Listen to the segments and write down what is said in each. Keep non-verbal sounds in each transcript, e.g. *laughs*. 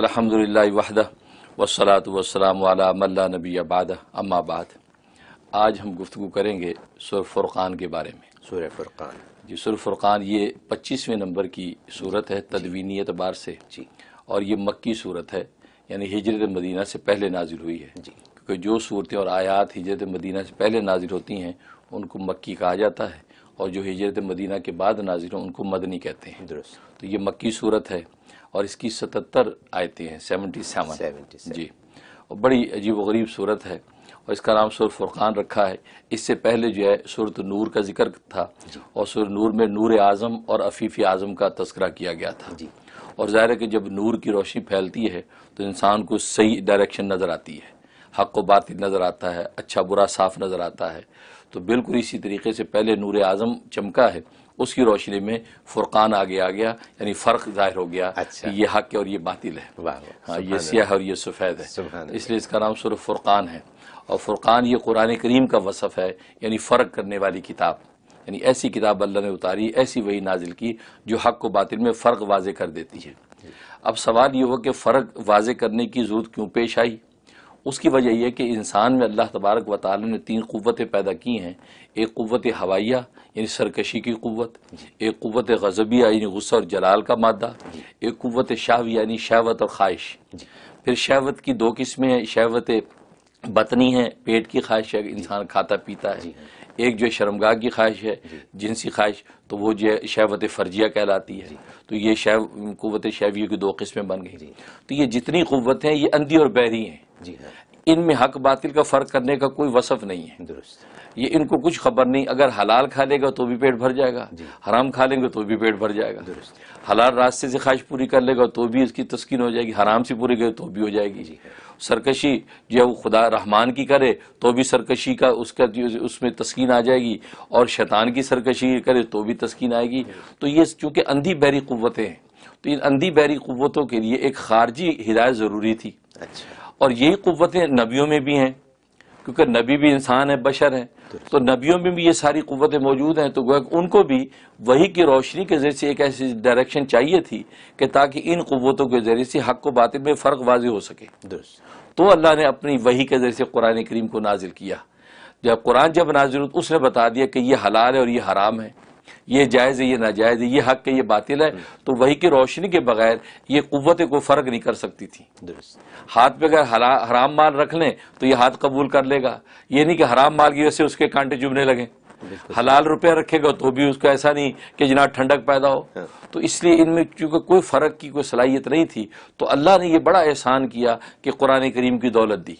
الحمد للہ وحدہ وسلاۃ وسلام ملا نبی عبادہ اما بعد آج ہم گفتگو کریں گے سور فرقان کے بارے میں سور فرقان جی سور فرقان یہ پچیسویں نمبر کی صورت ہے تدوینی اعتبار سے جی اور یہ مکی صورت ہے یعنی ہجرت مدینہ سے پہلے نازل ہوئی ہے جی کیونکہ جو صورتیں اور آیات ہجرت مدینہ سے پہلے نازل ہوتی ہیں ان کو مکی کہا جاتا ہے اور جو ہجرت مدینہ کے بعد نازل ہوں ان کو مدنی کہتے ہیں تو یہ مکی صورت ہے اور اس کی ستتر آیتیں ہیں سیونٹی سیون جی بڑی عجیب و غریب صورت ہے اور اس کا نام سور فرقان رکھا ہے اس سے پہلے جو ہے صورت نور کا ذکر تھا جی۔ اور سور نور میں نور اعظم اور عفیف اعظم کا تذکرہ کیا گیا تھا جی۔ اور ظاہر ہے کہ جب نور کی روشنی پھیلتی ہے تو انسان کو صحیح ڈائریکشن نظر آتی ہے حق و باطل نظر آتا ہے اچھا برا صاف نظر آتا ہے تو بالکل اسی طریقے سے پہلے نور اعظم چمکا ہے اس کی روشنی میں فرقان آگے آ گیا یعنی فرق ظاہر ہو گیا اچھا۔ کہ یہ حق ہے اور یہ باطل ہے ہاں، یہ ہے اور یہ سفید ہے اس لیے اس کا نام صرف فرقان ہے اور فرقان یہ قرآن کریم کا وصف ہے یعنی فرق کرنے والی کتاب یعنی ایسی کتاب اللہ نے اتاری ایسی وہی نازل کی جو حق کو باطل میں فرق واضح کر دیتی ہے اب سوال یہ ہو کہ فرق واضح کرنے کی ضرورت کیوں پیش آئی اس کی وجہ یہ کہ انسان میں اللہ تبارک و تعالی نے تین قوتیں پیدا کی ہیں ایک قوت ہوائیہ یعنی سرکشی کی قوت ایک قوت غزبیہ یعنی غصہ اور جلال کا مادہ ایک قوت شاہ یعنی شہوت اور خواہش پھر شہوت کی دو قسمیں ہیں شہوت بطنی ہے پیٹ کی خواہش ہے انسان کھاتا پیتا ہے ایک جو شرمگاہ کی خواہش ہے جی۔ جنسی خواہش تو وہ جو شہوت فرجیہ کہلاتی ہے جی۔ تو یہ قوت شیویوں کی دو قسمیں بن گئی جی۔ تو یہ جتنی قوتیں ہیں یہ اندھی اور بہری ہیں ان میں حق باطل کا فرق کرنے کا کوئی وصف نہیں ہے درست یہ ان کو کچھ خبر نہیں اگر حلال کھا لے گا تو بھی پیٹ بھر جائے گا جی۔ حرام کھا لیں گے تو بھی پیٹ بھر جائے گا حلال راستے سے خواہش پوری کر لے گا تو بھی اس کی تسکین ہو جائے گی حرام سے پوری کرے تو بھی ہو جائے گی جی۔ سرکشی جو ہے وہ خدا رحمان کی کرے تو بھی سرکشی کا اس کا اس میں تسکین آ جائے گی اور شیطان کی سرکشی کرے تو بھی تسکین آئے گی تو یہ چونکہ اندھی بحری قوتیں ہیں تو ان اندھی بحری قوتوں کے لیے ایک خارجی ہدایت ضروری تھی اچھا۔ اور یہی قوتیں نبیوں میں بھی ہیں کیونکہ نبی بھی انسان ہے بشر ہے تو نبیوں میں بھی یہ ساری قوتیں موجود ہیں تو ان کو بھی وہی کی روشنی کے ذریعے سے ایک ایسی ڈائریکشن چاہیے تھی کہ تاکہ ان قوتوں کے ذریعے سے حق و باطل میں فرق واضح ہو سکے تو اللہ نے اپنی وہی کے ذریعے سے قرآن کریم کو نازل کیا جب قرآن جب نازل اس نے بتا دیا کہ یہ حلال ہے اور یہ حرام ہے یہ جائز ہے یہ ناجائز ہے یہ حق ہے یہ باطل ہے تو وہی کی روشنی کے بغیر یہ قوتیں کوئی فرق نہیں کر سکتی تھی ہاتھ پہ اگر حرام مال رکھ لیں تو یہ ہاتھ قبول کر لے گا یہ نہیں کہ حرام مال کی وجہ سے اس کے کانٹے جبنے لگیں حلال روپیہ رکھے گا تو بھی اس کو ایسا نہیں کہ جناب ٹھنڈک پیدا ہو ہاں۔ تو اس لیے ان میں کیونکہ کوئی فرق کی کوئی صلاحیت نہیں تھی تو اللہ نے یہ بڑا احسان کیا کہ قرآن کریم کی دولت دی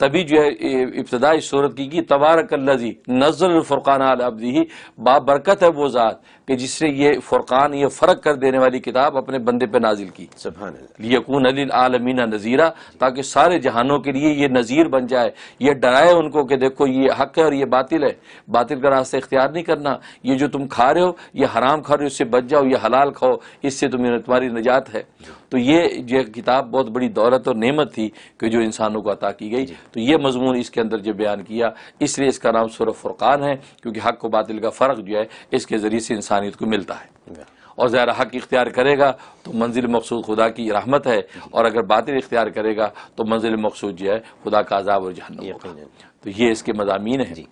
تبھی جو ہے ابتدائی صورت کی تبارک اللہ نظر الفرقان عبدی جی با برکت ہے وہ ذات کہ جس نے یہ فرقان یہ فرق کر دینے والی کتاب اپنے بندے پہ نازل کی سبحان اللہ کیالمینہ نظیرہ تاکہ سارے جہانوں کے لیے یہ نذیر بن جائے یہ ڈرائے ان کو کہ دیکھو یہ حق ہے اور یہ باطل ہے باطل کا راستہ اختیار نہیں کرنا یہ جو تم کھا رہے ہو یہ حرام کھا رہے ہو اس سے بچ جاؤ یہ حلال کھاؤ اس سے تمہیں تمہاری نجات ہے تو یہ جو کتاب بہت بڑی دولت اور نعمت تھی کہ جو انسانوں کو عطا کی گئی جی۔ تو یہ مضمون اس کے اندر جو بیان کیا اس لیے اس کا نام سورہ فرقان ہے کیونکہ حق و باطل کا فرق جو ہے اس کے ذریعے سے انسان انسانیت کو ملتا ہے اور زہرہ حق اختیار کرے گا تو منزل مقصود خدا کی رحمت ہے اور اگر باطل اختیار کرے گا تو منزل مقصود جی ہے خدا کا عذاب اور جہنم ہوگا تو یہ اس کے مضامین ہیں جی۔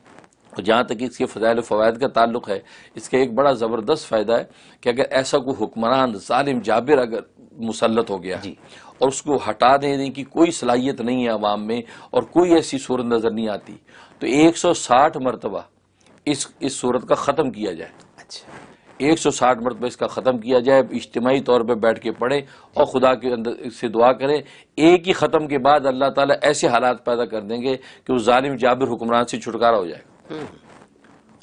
اور جہاں تک اس کے فضائل و فوائد کا تعلق ہے اس کے ایک بڑا زبردست فائدہ ہے کہ اگر ایسا کوئی حکمران ظالم جابر اگر مسلط ہو گیا ہے جی۔ اور اس کو ہٹا دیں دیں کہ کوئی صلاحیت نہیں ہے عوام میں اور کوئی ایسی صورت نظر نہیں آتی تو ایک سو ساٹھ مرتبہ اس صورت کا ختم کیا جائے اچھا ایک سو ساٹھ مرتبہ اس کا ختم کیا جائے اجتماعی طور پہ بیٹھ کے پڑھیں اور خدا کے اندر سے دعا کریں ایک ہی ختم کے بعد اللہ تعالیٰ ایسے حالات پیدا کر دیں گے کہ وہ ظالم جابر حکمران سے چھٹکارا ہو جائے گا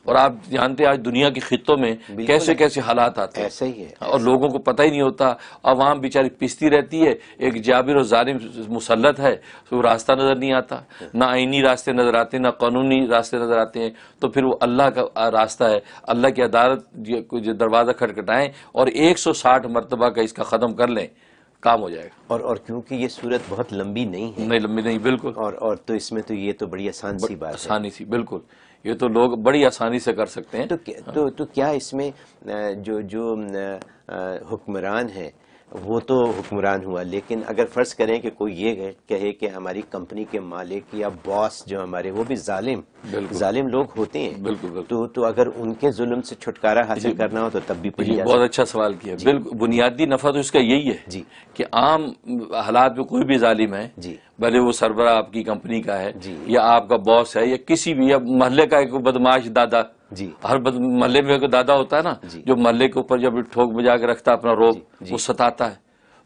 اور آپ جانتے ہیں آج دنیا کے خطوں میں کیسے کیسے حالات آتے ہیں اور لوگوں کو پتہ ہی نہیں ہوتا عوام بیچاری پستی رہتی ہے ایک جابر اور ظالم مسلط ہے تو راستہ نظر نہیں آتا نہ آئینی راستے نظر آتے ہیں نہ قانونی راستے نظر آتے ہیں تو پھر وہ اللہ کا راستہ ہے اللہ کی عدالت دروازہ کٹائیں اور ایک سو ساٹھ مرتبہ کا اس کا ختم کر لیں کام ہو جائے گا اور اور کیونکہ یہ صورت بہت لمبی نہیں ہے نہیں لمبی نہیں بالکل اور اور تو اس میں تو یہ تو بڑی آسان سی ہے آسانی سی بالکل یہ تو لوگ بڑی آسانی سے کر سکتے ہیں تو کیا اس میں جو جو حکمران ہیں وہ تو حکمران ہوا لیکن اگر فرض کریں کہ کوئی یہ کہے کہ ہماری کمپنی کے مالک یا باس جو ہمارے وہ بھی ظالم ظالم لوگ ہوتے ہیں تو اگر ان کے ظلم سے چھٹکارا حاصل جی، کرنا ہو تو تب بھی جی، ہے بہت اچھا سوال کیا جی۔ بالکل بنیادی نفع تو اس کا یہی ہے جی کہ عام حالات میں کوئی بھی ظالم ہے جی بھلے وہ سربراہ آپ کی کمپنی کا ہے یا آپ کا باس ہے یا کسی بھی یا محلے کا ایک بدماش دادا جی ہر ملے محلے میں دادا ہوتا ہے نا جی۔ جو محلے کے اوپر جب ٹھوک بجا کے رکھتا ہے اپنا روب جی۔ جی۔ وہ ستاتا ہے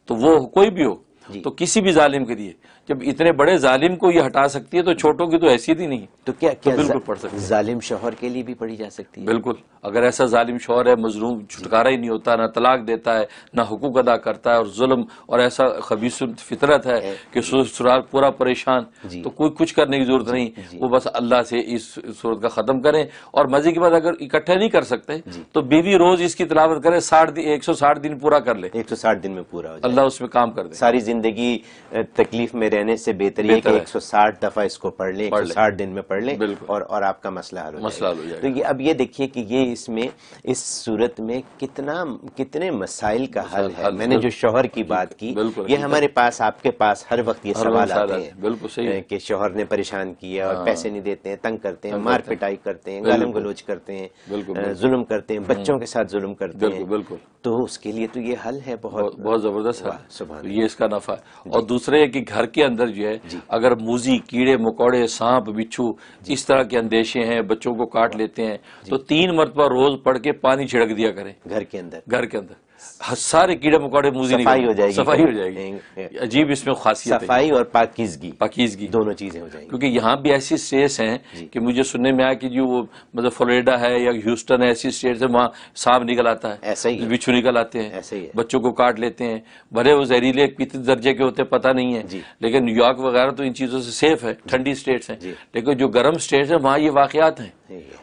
تو وہ کوئی بھی ہو تو کسی بھی ظالم کے لیے جب اتنے بڑے ظالم کو یہ ہٹا سکتی ہے تو چھوٹوں کی تو ایسی ہی نہیں تو کیا بالکل ظالم سکتی شوہر کے لیے بھی پڑھی جا سکتی ہے بالکل اگر ایسا ظالم شوہر ہے مظلوم چھٹکارا ہی نہیں ہوتا نہ طلاق دیتا ہے نہ حقوق ادا کرتا ہے اور ظلم اور ایسا خبیص فطرت ہے کہ پورا پریشان جی۔ تو کوئی کچھ کرنے کی ضرورت جی، نہیں جی۔ وہ بس اللہ سے اس صورت کا ختم کریں اور مزے کے بعد اگر اکٹھے نہیں کر سکتے تو بیوی روز اس کی تلاوت کرے ایک سو ساٹھ دن پورا کر لے ایک سو ساٹھ دن میں پورا اللہ اس میں کام کر دے ساری زندگی تکلیف میں رہ کہنے سے بہتری کہ ایک سو ساٹھ دفعہ اس کو پڑھ لیں ایک سو ساٹھ دن میں پڑھ لیں اور آپ کا مسئلہ حل ہو جائے اب یہ دیکھیے اس میں اس صورت میں کتنے مسائل کا حل ہے میں نے جو شوہر کی بات کی یہ ہمارے پاس آپ کے پاس ہر وقت یہ سوال آتے ہیں بالکل شوہر نے پریشان کیا اور ہاں۔ پیسے نہیں دیتے ہیں تنگ کرتے ہیں مار پٹائی کرتے ہیں گالم گلوچ کرتے ہیں ظلم کرتے ہیں ہاں۔ بچوں کے ساتھ ظلم کرتے بالکل تو اس کے لیے تو یہ حل ہے بہت بہت زبردست اور دوسرے کہ گھر کے اندر جو ہے جی۔ اگر موزی کیڑے مکوڑے سانپ بچھو جی۔ اس طرح کے اندیشے ہیں بچوں کو کاٹ لیتے ہیں تو جی۔ تین مرتبہ روز پڑھ کے پانی چھڑک دیا کریں گھر کے اندر گھر کے اندر سارے کیڑے مکوڑے موزی صفائی ہو جائے گی صفائی ہو جائے گی عجیب اس میں خاصیت صفائی اور پاکیزگی پاکیزگی دونوں چیزیں ہو جائیں گی کیونکہ یہاں بھی ایسی ہیں جی۔ کہ مجھے سننے میں آیا کہ جو وہ مطلب فلوریڈا ہے یا ہیوسٹن ہے ایسی سانپ نکل آتا ہے ایسا ہی بچھو نکل آتے ہیں ہی بچوں کو کاٹ لیتے ہیں بھلے وہ زہریلے کتنے درجے کے ہوتے پتہ نہیں ہے جی۔ لیکن نیو یارک وغیرہ تو ان چیزوں سے سیف ہے ٹھنڈی اسٹیٹس ہیں جی۔ لیکن جو گرم اسٹیٹس ہیں وہاں یہ واقعات ہیں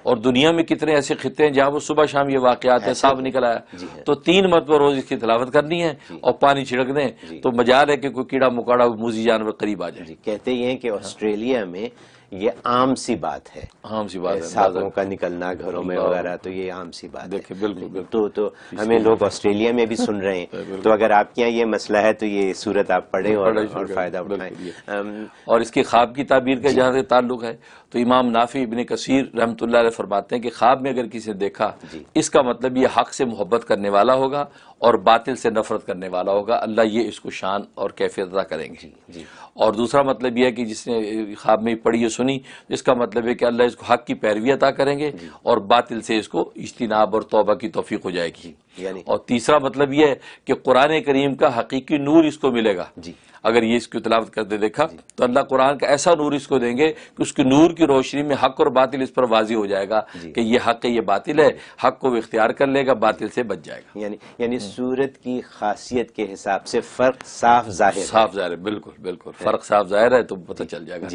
اور دنیا میں کتنے ایسے خطے ہیں جہاں وہ صبح شام یہ واقعات ہیں سانپ نکل آیا تو تین مرتبہ روز اس کی تلاوت کرنی ہے جی۔ اور پانی چھڑک دیں جی۔ تو مجال ہے کہ کوئی کیڑا مکاڑا موزی جانور قریب آ جائے جی، کہتے ہیں کہ ہاں۔ آسٹریلیا میں یہ عام سی بات ہے عام سی بات ہے باتوں کا نکلنا گھروں میں وغیرہ تو تو تو یہ عام سی بات ہے ہمیں لوگ آسٹریلیا میں بھی سن رہے ہیں *laughs* تو اگر آپ کے یہاں یہ مسئلہ ہے تو یہ صورت آپ پڑھیں اور فائدہ اٹھائیں اور اس کی خواب کی تعبیر کا جی۔ تعلق ہے تو امام نافی ابن کثیر رحمتہ اللہ علیہ فرماتے ہیں کہ خواب میں اگر کسی نے دیکھا جی۔ اس کا مطلب یہ حق سے محبت کرنے والا ہوگا اور باطل سے نفرت کرنے والا ہوگا اللہ یہ اس کو شان اور کیفیت ادا کریں گے جی، اور دوسرا مطلب یہ ہے کہ جس نے خواب میں پڑھی سنی اس کا مطلب ہے کہ اللہ اس کو حق کی پیروی عطا کریں گے جی۔ اور باطل سے اس کو اجتناب اور توبہ کی توفیق ہو جائے گی یعنی اور تیسرا مطلب یہ ہے کہ قرآن کریم کا حقیقی نور اس کو ملے گا جی اگر یہ اس کی اطلاعات کرتے دیکھا جی۔ تو اللہ قرآن کا ایسا نور اس کو دیں گے کہ اس کی نور کی روشنی میں حق اور باطل اس پر واضح ہو جائے گا جی۔ کہ یہ حق ہے یہ باطل ہے جی۔ حق کو اختیار کر لے گا باطل سے بچ جائے گا یعنی, یعنی صورت کی خاصیت کے حساب سے فرق صاف صاف ظاہر ظاہر ہے بالکل بالکل فرق صاف ظاہر ہے تو پتہ چل جائے گا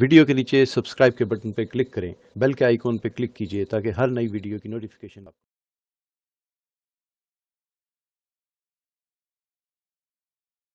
ویڈیو کے نیچے سبسکرائب کے بٹن پہ کلک کریں بیل کے آئیکن پہ کلک کیجئے تاکہ ہر نئی ویڈیو کی نوٹیفکیشن آپ